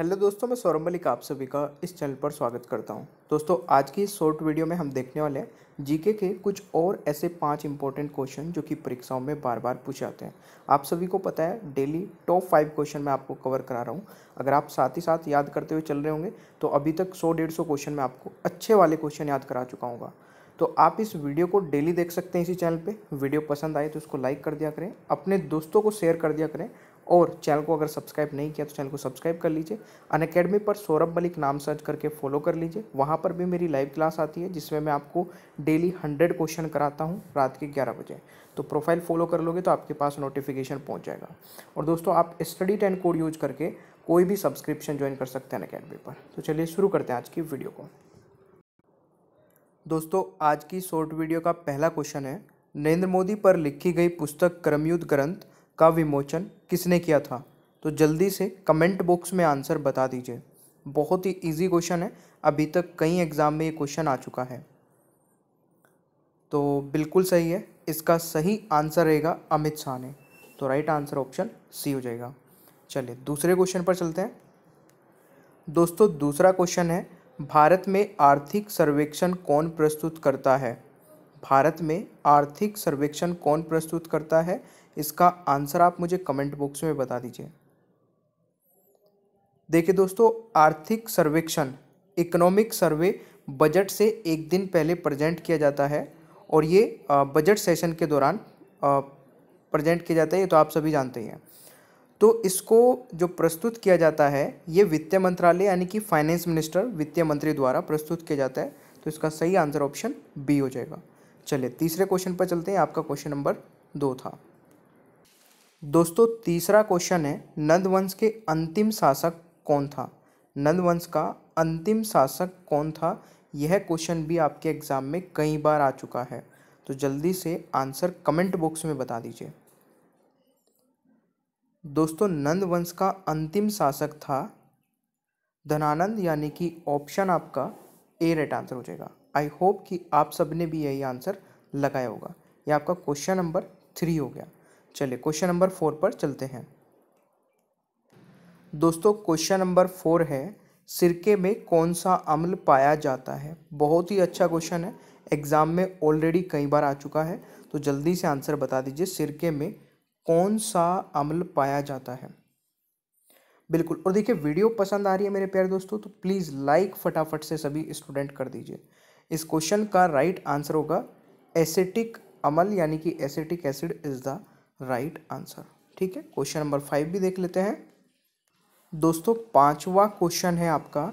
hello दोस्तों मैं सौरभ मलिक आप सभी का इस चैनल पर स्वागत करता हूं दोस्तों आज की इस शॉर्ट वीडियो में हम देखने वाले हैं जीके के कुछ और ऐसे पांच इंपॉर्टेंट क्वेश्चन जो कि परीक्षाओं में बार बार पूछे जाते हैं आप सभी को पता है डेली टॉप फाइव क्वेश्चन मैं आपको कवर करा रहा हूं अगर आप साथ ही साथ याद करते हुए चल रहे होंगे तो अभी तक सौ डेढ़ सौ क्वेश्चन मैं आपको अच्छे वाले क्वेश्चन याद करा चुका हूँगा तो आप इस वीडियो को डेली देख सकते हैं इसी चैनल पे वीडियो पसंद आए तो उसको लाइक कर दिया करें अपने दोस्तों को शेयर कर दिया करें और चैनल को अगर सब्सक्राइब नहीं किया तो चैनल को सब्सक्राइब कर लीजिए अन अकेडमी पर सौरभ मलिक नाम सर्च करके फॉलो कर लीजिए वहाँ पर भी मेरी लाइव क्लास आती है जिसमें मैं आपको डेली हंड्रेड क्वेश्चन कराता हूँ रात के ग्यारह बजे तो प्रोफाइल फॉलो कर लोगे तो आपके पास नोटिफिकेशन पहुँच जाएगा और दोस्तों आप स्टडी टेन कोड यूज करके कोई भी सब्सक्रिप्शन ज्वाइन कर सकते हैं अकेडमी पर तो चलिए शुरू करते हैं आज की वीडियो को दोस्तों आज की शॉर्ट वीडियो का पहला क्वेश्चन है नरेंद्र मोदी पर लिखी गई पुस्तक क्रमयुद्ध ग्रंथ का विमोचन किसने किया था तो जल्दी से कमेंट बॉक्स में आंसर बता दीजिए बहुत ही इजी क्वेश्चन है अभी तक कई एग्ज़ाम में ये क्वेश्चन आ चुका है तो बिल्कुल सही है इसका सही आंसर रहेगा अमित शाह ने तो राइट आंसर ऑप्शन सी हो जाएगा चलिए दूसरे क्वेश्चन पर चलते हैं दोस्तों दूसरा क्वेश्चन है भारत में आर्थिक सर्वेक्षण कौन प्रस्तुत करता है भारत में आर्थिक सर्वेक्षण कौन प्रस्तुत करता है इसका आंसर आप मुझे कमेंट बॉक्स में बता दीजिए देखिए दोस्तों आर्थिक सर्वेक्षण इकोनॉमिक सर्वे बजट से एक दिन पहले प्रेजेंट किया जाता है और ये बजट सेशन के दौरान प्रेजेंट किया जाता है ये तो आप सभी जानते हैं तो इसको जो प्रस्तुत किया जाता है ये वित्त मंत्रालय यानी कि फाइनेंस मिनिस्टर वित्त मंत्री द्वारा प्रस्तुत किया जाता है तो इसका सही आंसर ऑप्शन बी हो जाएगा चलिए तीसरे क्वेश्चन पर चलते हैं आपका क्वेश्चन नंबर दो था दोस्तों तीसरा क्वेश्चन है नंद वंश के अंतिम शासक कौन था नंद वंश का अंतिम शासक कौन था यह क्वेश्चन भी आपके एग्ज़ाम में कई बार आ चुका है तो जल्दी से आंसर कमेंट बॉक्स में बता दीजिए दोस्तों नंद वंश का अंतिम शासक था धनानंद यानी कि ऑप्शन आपका ए राइट आंसर हो जाएगा आई होप कि आप सब ने भी यही आंसर लगाया होगा ये आपका क्वेश्चन नंबर थ्री हो गया चलिए क्वेश्चन नंबर फोर पर चलते हैं दोस्तों क्वेश्चन नंबर फोर है सिरके में कौन सा अम्ल पाया जाता है बहुत ही अच्छा क्वेश्चन है एग्ज़ाम में ऑलरेडी कई बार आ चुका है तो जल्दी से आंसर बता दीजिए सिरके में कौन सा अम्ल पाया जाता है बिल्कुल और देखिए वीडियो पसंद आ रही है मेरे प्यारे दोस्तों तो प्लीज़ लाइक फटाफट से सभी स्टूडेंट कर दीजिए इस क्वेश्चन का राइट आंसर होगा एसिटिक अमल यानी कि acetic acid is the right answer ठीक है क्वेश्चन नंबर फाइव भी देख लेते हैं दोस्तों पांचवा क्वेश्चन है आपका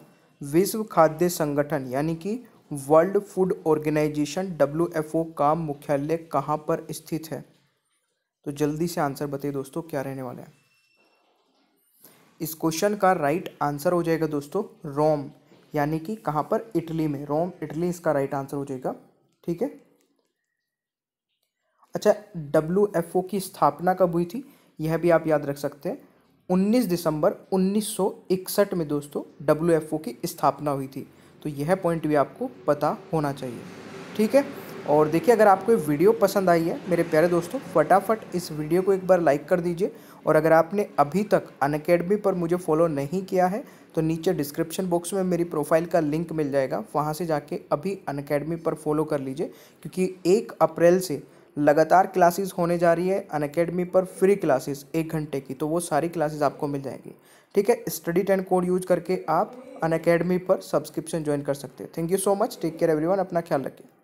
विश्व खाद्य संगठन यानी कि वर्ल्ड फूड ऑर्गेनाइजेशन डब्ल्यू का मुख्यालय कहाँ पर स्थित है तो जल्दी से आंसर बताइए दोस्तों क्या रहने वाला है इस क्वेश्चन का राइट आंसर हो जाएगा दोस्तों रोम यानी कि कहाँ पर इटली में रोम इटली इसका राइट आंसर हो जाएगा ठीक है अच्छा डब्ल्यू एफ ओ की स्थापना कब हुई थी यह भी आप याद रख सकते हैं 19 दिसंबर 1961 में दोस्तों डब्ल्यू एफ ओ की स्थापना हुई थी तो यह पॉइंट भी आपको पता होना चाहिए ठीक है और देखिए अगर आपको ये वीडियो पसंद आई है मेरे प्यारे दोस्तों फटाफट इस वीडियो को एक बार लाइक कर दीजिए और अगर आपने अभी तक अनकेडमी पर मुझे फॉलो नहीं किया है तो नीचे डिस्क्रिप्शन बॉक्स में मेरी प्रोफाइल का लिंक मिल जाएगा वहाँ से जाके अभी अनकेडमी पर फॉलो कर लीजिए क्योंकि एक अप्रैल से लगातार क्लासेस होने जा रही है अनकेडमी पर फ्री क्लासेस एक घंटे की तो वो सारी क्लासेस आपको मिल जाएगी ठीक है स्टडी टेन कोड यूज करके आप अनकेडमी पर सब्सक्रिप्शन ज्वाइन कर सकते हैं thank you so much take care everyone अपना ख्याल रखिए